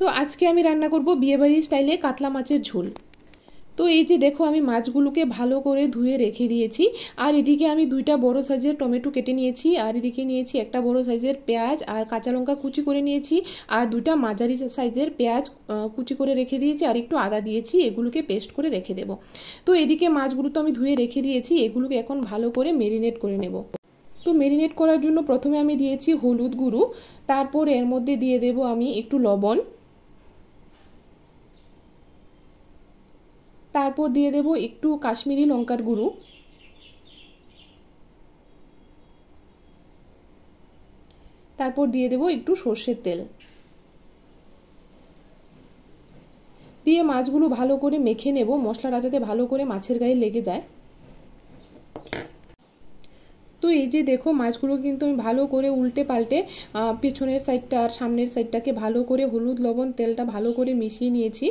তো আজকে আমি রান্না করব বিয়েবাড়ির স্টাইলে কাতলা মাছের ঝোল তো এই যে দেখো আমি মাছগুলোকে ভালো করে ধুয়ে রেখে দিয়েছি আর এদিকে আমি দুইটা বড় সাইজের টমেটো কেটে নিয়েছি আর এদিকে নিয়েছি একটা বড় সাইজের পেঁয়াজ আর কাঁচা লঙ্কা কুচি করে নিয়েছি আর দুইটা মাঝারি সাইজের পেঁয়াজ কুচি করে রেখে দিয়েছি আর একটু আদা দিয়েছি এগুলোকে পেস্ট করে রেখে দেব তো এদিকে মাছগুলো তো আমি ধুয়ে রেখে দিয়েছি এগুলোকে এখন ভালো করে মেরিনেট করে নেব তো মেরিনেট করার জন্য প্রথমে আমি দিয়েছি হলুদ গুঁড়ো তারপর এর মধ্যে দিয়ে দেব আমি একটু লবণ তারপর দিয়ে দেব একটু কাশ্মীরি লঙ্কার গুঁড়ো তারপর দিয়ে দেব একটু সর্ষের তেল দিয়ে মাছগুলো ভালো করে মেখে নেব মশলাটা যাতে ভালো করে মাছের গায়ে লেগে যায় তো এই যে দেখো মাছগুলো কিন্তু আমি ভালো করে উল্টে পাল্টে পেছনের সাইডটা আর সামনের সাইডটাকে ভালো করে হলুদ লবণ তেলটা ভালো করে মিশিয়ে নিয়েছি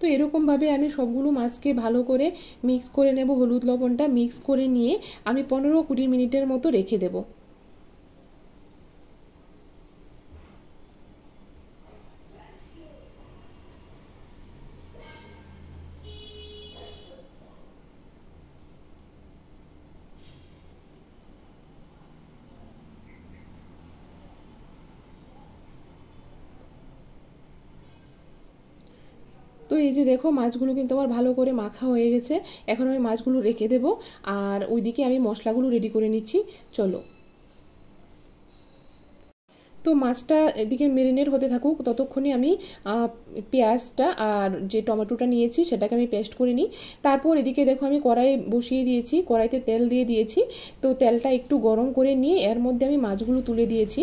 তো এরকমভাবে আমি সবগুলো মাছকে ভালো করে মিক্স করে নেব হলুদ লবণটা মিক্স করে নিয়ে আমি পনেরো কুড়ি মিনিটের মতো রেখে দেবো তো এই যে দেখো মাছগুলো কিন্তু আমার ভালো করে মাখা হয়ে গেছে এখন আমি মাছগুলো রেখে দেব আর ওইদিকে আমি মশলাগুলো রেডি করে নিচ্ছি চলো তো মাছটা এদিকে মেরিনেট হতে থাকুক ততক্ষণে আমি পেঁয়াজটা আর যে টমেটোটা নিয়েছি সেটাকে আমি পেস্ট করে নিই তারপর এদিকে দেখো আমি কড়াই বসিয়ে দিয়েছি কড়াইতে তেল দিয়ে দিয়েছি তো তেলটা একটু গরম করে নিয়ে এর মধ্যে আমি মাছগুলো তুলে দিয়েছি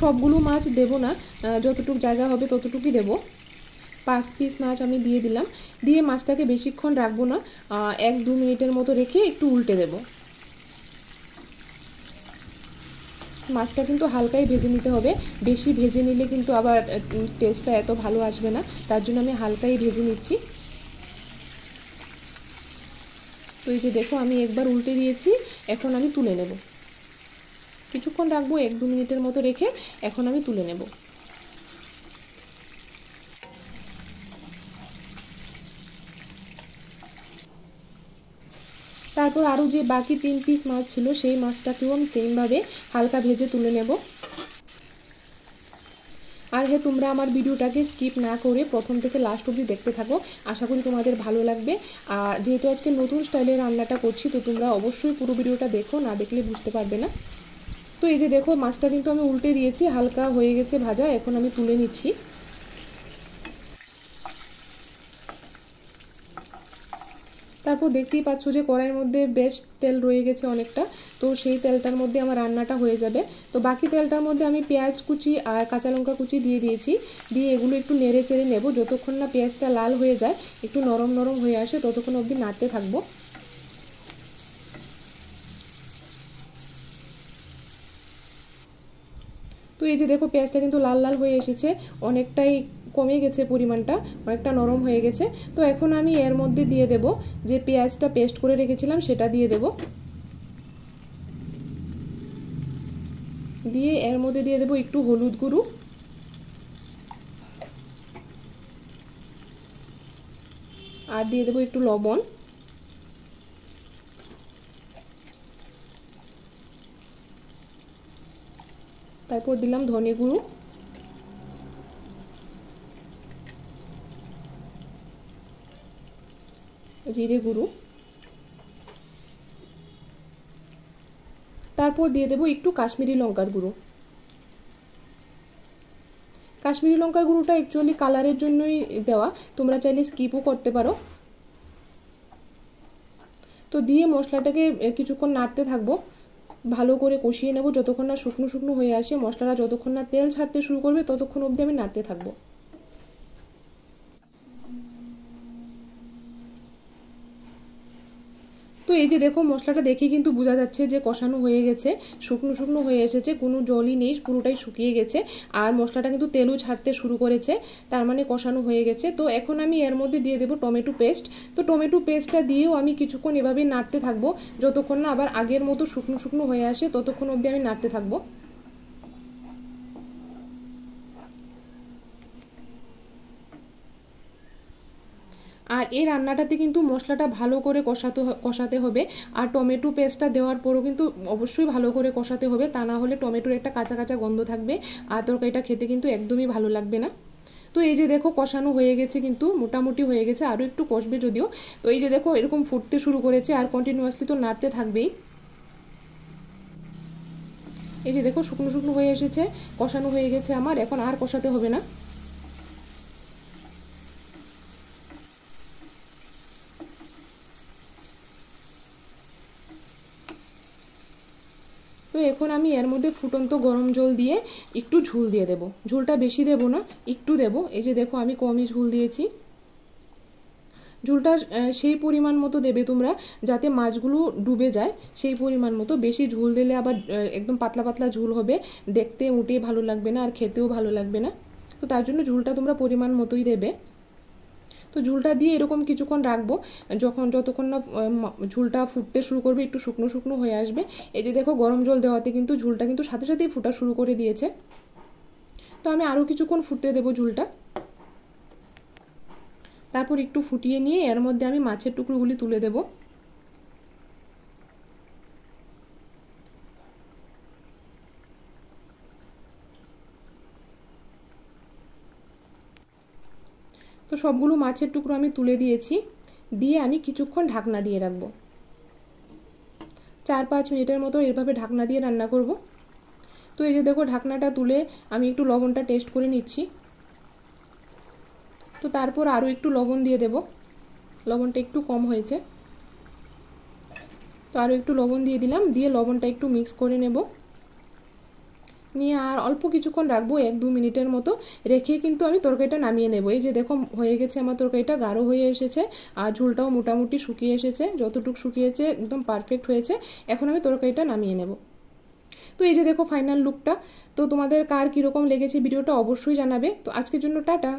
সবগুলো মাছ দেব না যতটুকু জায়গা হবে ততটুকুই দেব পাঁচ পিস মাছ আমি দিয়ে দিলাম দিয়ে মাছটাকে বেশিক্ষণ রাখবো না এক দু মিনিটের মতো রেখে একটু উল্টে দেব মাছটা কিন্তু হালকাই ভেজে নিতে হবে বেশি ভেজে নিলে কিন্তু আবার টেস্টটা এত ভালো আসবে না তার জন্য আমি হালকাই ভেজে নিচ্ছি তো এই যে দেখো আমি একবার উল্টে দিয়েছি এখন আমি তুলে নেবো কিছুক্ষণ রাখবো এক দু মিনিটের মতো রেখে এখন আমি তুলে নেব তারপর আরও যে বাকি তিন পিস মাছ ছিল সেই মাছটাকেও আমি সেমভাবে হালকা ভেজে তুলে নেব আর হ্যাঁ তোমরা আমার ভিডিওটাকে স্কিপ না করে প্রথম থেকে লাস্ট অবধি দেখতে থাকো আশা করি তোমাদের ভালো লাগবে আর যেহেতু আজকে নতুন স্টাইলে রান্নাটা করছি তো তোমরা অবশ্যই পুরো ভিডিওটা দেখো না দেখলে বুঝতে পারবে না তো এই যে দেখো মাছটা কিন্তু আমি উল্টে দিয়েছি হালকা হয়ে গেছে ভাজা এখন আমি তুলে নিচ্ছি তারপর দেখতেই পাচ্ছ যে কড়াইয়ের মধ্যে বেশ তেল রয়ে গেছে অনেকটা তো সেই তেলটার মধ্যে আমার রান্নাটা হয়ে যাবে তো বাকি তেলটার মধ্যে আমি পেঁয়াজ কুচি আর কাঁচা লঙ্কা কুচি দিয়ে দিয়েছি দিয়ে এগুলো একটু নেড়ে চেড়ে নেব যতক্ষণ না পেঁয়াজটা লাল হয়ে যায় একটু নরম নরম হয়ে আসে ততক্ষণ অবধি নাড়তে থাকবো তো এই যে দেখো পেঁয়াজটা কিন্তু লাল লাল হয়ে এসেছে অনেকটাই কমে গেছে পরিমাণটা অনেকটা নরম হয়ে গেছে তো এখন আমি এর মধ্যে দিয়ে দেব যে পেঁয়াজটা পেস্ট করে রেখেছিলাম সেটা দিয়ে দেব দিয়ে এর মধ্যে দিয়ে দেব একটু হলুদ গুঁড়ো আর দিয়ে দেব একটু লবণ তারপর দিলাম ধনে গুঁড়ো জিরে গুঁড়ো তারপর দিয়ে দেব একটু কাশ্মীরি লঙ্কার গুঁড়ো কাশ্মীরি লঙ্কার গুঁড়োটা অ্যাকচুয়ালি কালারের জন্যই দেওয়া তোমরা চাইলে স্কিপও করতে পারো তো দিয়ে মশলাটাকে কিছুক্ষণ নাড়তে থাকবো ভালো করে কষিয়ে নেব যতক্ষণ না শুকনো শুকনো হয়ে আসে মশলাটা যতক্ষণ না তেল ছাড়তে শুরু করবে ততক্ষণ অবধি আমি নাড়তে থাকবো তো এই যে দেখো মশলাটা দেখে কিন্তু বোঝা যাচ্ছে যে কষানো হয়ে গেছে শুকনো শুকনো হয়ে এসেছে কোনো জলই নেই পুরোটাই শুকিয়ে গেছে আর মশলাটা কিন্তু তেলও ছাড়তে শুরু করেছে তার মানে কষানো হয়ে গেছে তো এখন আমি এর মধ্যে দিয়ে দেবো টমেটো পেস্ট তো টমেটো পেস্টটা দিয়েও আমি কিছুক্ষণ এভাবে নাড়তে থাকবো যতক্ষণ না আবার আগের মতো শুকনো শুকনো হয়ে আসে ততক্ষণ অবধি আমি নাড়তে থাকবো আর এই রান্নাটাতে কিন্তু মশলাটা ভালো করে কষাতে কষাতে হবে আর টমেটো পেস্টটা দেওয়ার পরও কিন্তু অবশ্যই ভালো করে কষাতে হবে তা না হলে টমেটোর একটা কাঁচা কাঁচা গন্ধ থাকবে আর তরকারিটা খেতে কিন্তু একদমই ভালো লাগবে না তো এই যে দেখো কষানো হয়ে গেছে কিন্তু মোটামুটি হয়ে গেছে আরও একটু কষবে যদিও তো এই যে দেখো এরকম ফুটতে শুরু করেছে আর কন্টিনিউয়াসলি তো নাড়তে থাকবেই এই যে দেখো শুকনো শুকনো হয়ে এসেছে কষানো হয়ে গেছে আমার এখন আর কষাতে হবে না তো এখন আমি এর মধ্যে ফুটন্ত গরম জল দিয়ে একটু ঝুল দিয়ে দেব ঝুলটা বেশি দেব না একটু দেব এই যে দেখো আমি কমই ঝুল দিয়েছি ঝুলটা সেই পরিমাণ মতো দেবে তোমরা যাতে মাছগুলো ডুবে যায় সেই পরিমাণ মতো বেশি ঝুল দিলে আবার একদম পাতলা পাতলা ঝুল হবে দেখতে উঠে ভালো লাগবে না আর খেতেও ভালো লাগবে না তো তার জন্য ঝুলটা তোমরা পরিমাণ মতোই দেবে তো ঝুলটা দিয়ে এরকম কিছুক্ষণ রাখবো যখন যতক্ষণ না ঝুলটা ফুটতে শুরু করবে একটু শুকনো শুকনো হয়ে আসবে এই যে দেখো গরম জল দেওয়াতে কিন্তু ঝুলটা কিন্তু সাথে সাথেই ফুটা শুরু করে দিয়েছে তো আমি আরও কিছুক্ষণ ফুটতে দেবো ঝুলটা তারপর একটু ফুটিয়ে নিয়ে এর মধ্যে আমি মাছের টুকরোগুলি তুলে দেবো তো সবগুলো মাছের টুকরো আমি তুলে দিয়েছি দিয়ে আমি কিছুক্ষণ ঢাকনা দিয়ে রাখবো চার পাঁচ মিনিটের মতো এভাবে ঢাকনা দিয়ে রান্না করব তো এই যে দেখো ঢাকনাটা তুলে আমি একটু লবণটা টেস্ট করে নিচ্ছি তো তারপর আরও একটু লবণ দিয়ে দেব লবণটা একটু কম হয়েছে তো আরও একটু লবণ দিয়ে দিলাম দিয়ে লবণটা একটু মিক্স করে নেব নিয়ে আর অল্প কিছুক্ষণ রাখবো এক দু মিনিটের মতো রেখে কিন্তু আমি তরকারিটা নামিয়ে নেবো এই যে দেখো হয়ে গেছে আমার তরকারিটা গাঢ় হয়ে এসেছে আর ঝোলটাও মোটামুটি শুকিয়ে এসেছে যতটুকু শুকিয়েছে একদম পারফেক্ট হয়েছে এখন আমি তরকারিটা নামিয়ে নেবো তো এই যে দেখো ফাইনাল লুকটা তো তোমাদের কার কীরকম লেগেছে ভিডিওটা অবশ্যই জানাবে তো আজকের জন্য টাটা